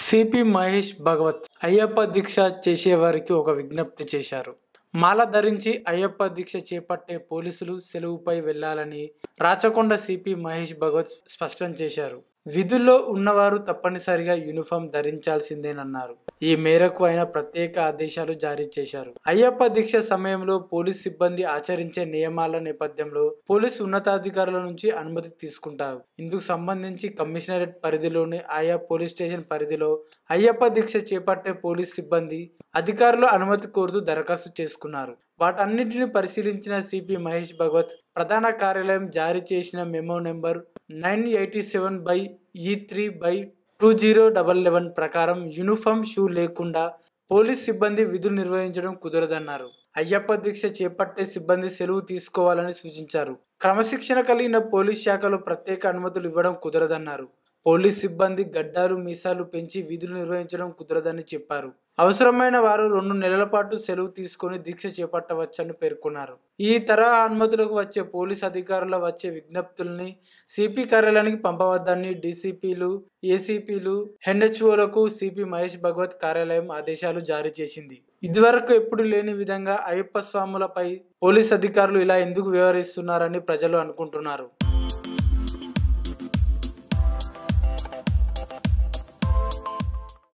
CP Mahesh Bhagwat Ayyappa దీక్ష చేసేవారికి ఒక విజ్ఞప్తి చేశారు మాల ధరించి అయ్యప్ప దీక్ష చేపట్టే పోలీసులు సెలవుపై వెళ్లాలని రాచకొండ సిపి మహేష్ భగవత్ స్పష్టం చేశారు విధుల్లో ఉన్నవారు తప్పనిసరిగా యూనిఫామ్ ధరించాల్సిందేనన్నారు ఈ మేరకు ఆయన ప్రత్యేక ఆదేశాలు జారీ చేశారు అయ్యప్ప దీక్ష సమయంలో పోలీస్ సిబ్బంది ఆచరించే నియమాల నేపథ్యంలో పోలీస్ ఉన్నతాధికారుల నుంచి అనుమతి తీసుకుంటారు ఇందుకు సంబంధించి కమిషనరేట్ పరిధిలోని ఆయా పోలీస్ స్టేషన్ పరిధిలో అయ్యప్ప దీక్ష చేపట్టే పోలీస్ సిబ్బంది అధికారుల అనుమతి కోరుతూ దరఖాస్తు చేసుకున్నారు వాటన్నింటిని పరిశీలించిన సిపి మహేష్ భగవత్ ప్రధాన కార్యాలయం జారీ చేసిన memo number nine eighty seven by E three by two zero double eleven ప్రకారం యూనిఫామ్ షూ లేకుండా పోలీస్ సిబ్బంది విధులు నిర్వహించడం కుదరదన్నారు అయ్యప్ప దీక్ష చేపట్టే సిబ్బంది సెలవు తీసుకోవాలని సూచించారు క్రమశిక్షణ కలిగిన పోలీస్ శాఖలో ప్రత్యేక అనుమతులు ఇవ్వడం కుదరదన్నారు పోలీస్ సిబ్బంది గడ్డాలు మీసాలు పెంచి విధులు నిర్వహించడం కుదరదని చెప్పారు అవసరమైన వారు రెండు నెలల పాటు సెలవు తీసుకుని దీక్ష చేపట్టవచ్చని పేర్కొన్నారు ఈ తరహా అనుమతులకు వచ్చే పోలీస్ అధికారుల వచ్చే విజ్ఞప్తుల్ని సిపి కార్యాలయానికి పంపవద్దని డీసీపీలు ఏసీపీలు హెన్హెచ్ఓలకు సిపి మహేష్ భగవత్ కార్యాలయం ఆదేశాలు జారీ చేసింది ఇదివరకు ఎప్పుడు లేని విధంగా అయ్యప్ప స్వాములపై పోలీస్ అధికారులు ఇలా ఎందుకు వ్యవహరిస్తున్నారని ప్రజలు అనుకుంటున్నారు